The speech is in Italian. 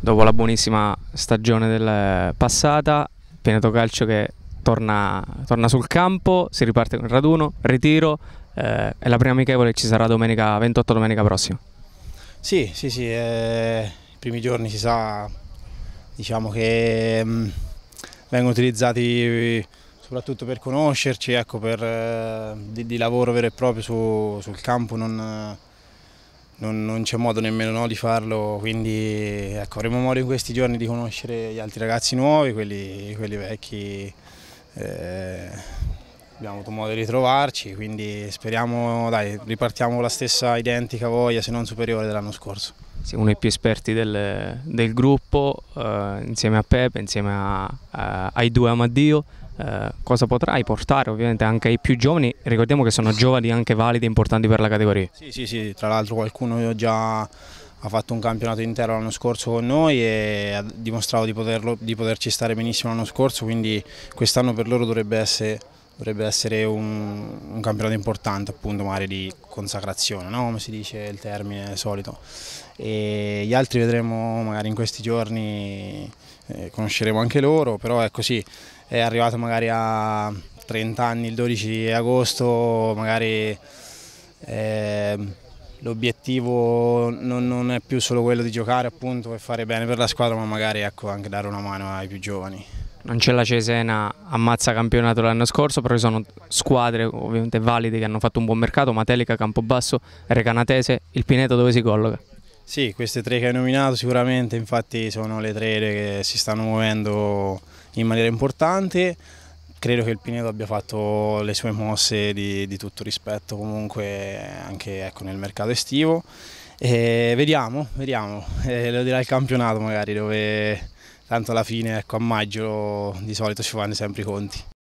dopo la buonissima stagione del passata, Peneto Calcio che torna, torna sul campo, si riparte con il raduno, ritiro, eh, è la prima amichevole ci sarà domenica 28 domenica prossima. Sì, sì, sì, eh, i primi giorni si sa, diciamo che mh, mm, vengono utilizzati soprattutto per conoscerci, ecco, per, eh, di, di, lavoro vero e proprio su, sul campo, non, non, non c'è modo nemmeno no, di farlo, quindi ecco, avremo modo in questi giorni di conoscere gli altri ragazzi nuovi, quelli, quelli vecchi. Eh, abbiamo avuto modo di ritrovarci, quindi speriamo, dai, ripartiamo con la stessa identica voglia, se non superiore, dell'anno scorso. Siamo uno dei più esperti del, del gruppo, eh, insieme a Pepe, insieme a, a, ai due Amadio, eh, cosa potrai portare ovviamente anche ai più giovani, ricordiamo che sono giovani anche validi e importanti per la categoria. Sì, sì, sì, tra l'altro qualcuno già ha fatto un campionato intero l'anno scorso con noi e ha dimostrato di, poterlo, di poterci stare benissimo l'anno scorso, quindi quest'anno per loro dovrebbe essere dovrebbe essere un, un, campionato importante appunto magari di consacrazione no? come si dice il termine solito e gli altri vedremo magari in questi giorni eh, conosceremo anche loro però è così è arrivato magari a 30 anni il 12 agosto magari eh, l'obiettivo non, non, è più solo quello di giocare appunto e fare bene per la squadra ma magari ecco, anche dare una mano ai più giovani non c'è la Cesena ammazza campionato l'anno scorso, però ci sono squadre ovviamente valide che hanno fatto un buon mercato, Matelica, Campobasso, Recanatese, il Pineto dove si colloca? Sì, queste tre che hai nominato sicuramente, infatti sono le tre che si stanno muovendo in maniera importante, credo che il Pineto abbia fatto le sue mosse di, di tutto rispetto comunque anche ecco, nel mercato estivo e vediamo, vediamo, eh, lo dirà il campionato magari dove tanto alla fine ecco, a maggio di solito ci fanno sempre i conti.